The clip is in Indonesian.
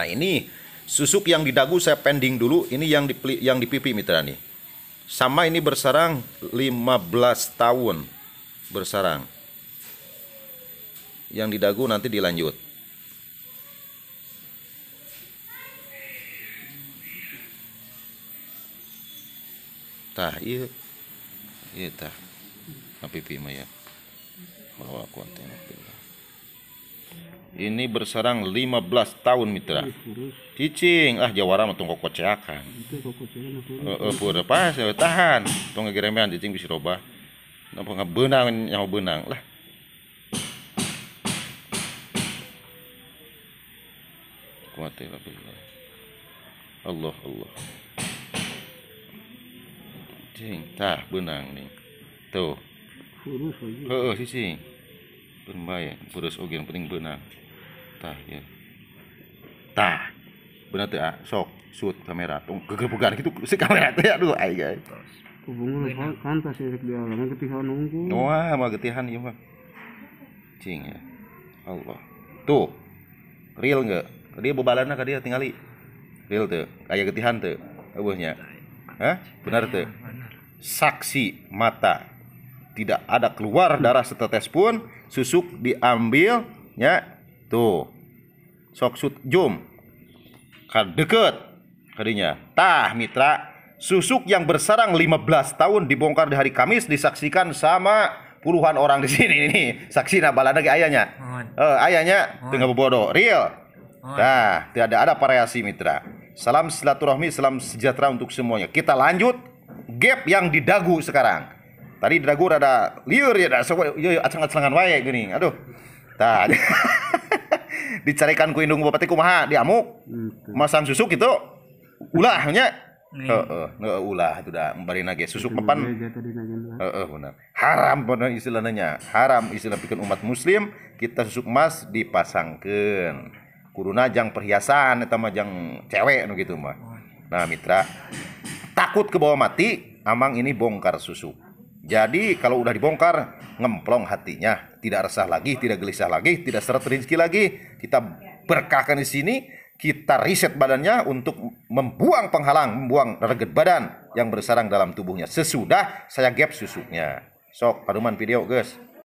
Nah ini susuk yang di dagu saya pending dulu. Ini yang di yang di pipi mitra nih. Sama ini bersarang 15 tahun bersarang. Yang di dagu nanti dilanjut. Tah, iya. Iya tah. Tapi nah, pipi Maya? Bahwa kuat tengok ini berserang 15 tahun mitra iya, cicing ah jawara mah tongkok koceakan heeh eh, pura pas tahan tong geremean cicing bisa roba nampak ngebenang nyawa benang lah ya Allah Allah cicing tah benang nih tuh Heeh, eh, cicing ya. bodas oge yang penting benar tah ya tah benar tuh ah sok shoot kamera tong kegebukan gitu si kamera tuh ya aduh ay guys kubung pantas ya dia lama ketihan nunggu wah mau ketihan ya mah cing ya Allah tuh real nggak dia bobalana ke dia tinggali real tuh kayak ketihan tuh abuhnya Hah? benar tuh saksi mata tidak ada keluar darah setetes pun susuk diambil ya tuh sok sut jum deket kadinya tah mitra susuk yang bersarang 15 tahun dibongkar di hari Kamis disaksikan sama puluhan orang di sini ini saksi nabalan lagi ayahnya eh, ayahnya tengah bodoh real nah tidak ada ada variasi mitra salam silaturahmi salam sejahtera untuk semuanya kita lanjut gap yang didagu sekarang tadi dragu rada liur ya dah sok yo acang-acangan wae gini aduh tah dicarikan ku indung bapati kumaha diamuk gitu. masang susu gitu ulah ulahnya heeh heeh ulah itu dah bari nage susu papan heeh benar haram benar istilahnya haram istilah bikin umat muslim kita susuk emas dipasangkeun kuruna jang perhiasan eta mah jang cewek gitu mah nah mitra takut ke bawah mati amang ini bongkar susu. Jadi kalau udah dibongkar, ngemplong hatinya, tidak resah lagi, tidak gelisah lagi, tidak seret rezeki lagi. Kita berkahkan di sini, kita riset badannya untuk membuang penghalang, membuang reget badan yang bersarang dalam tubuhnya. Sesudah saya gap susuknya. Sok, paduman video, guys.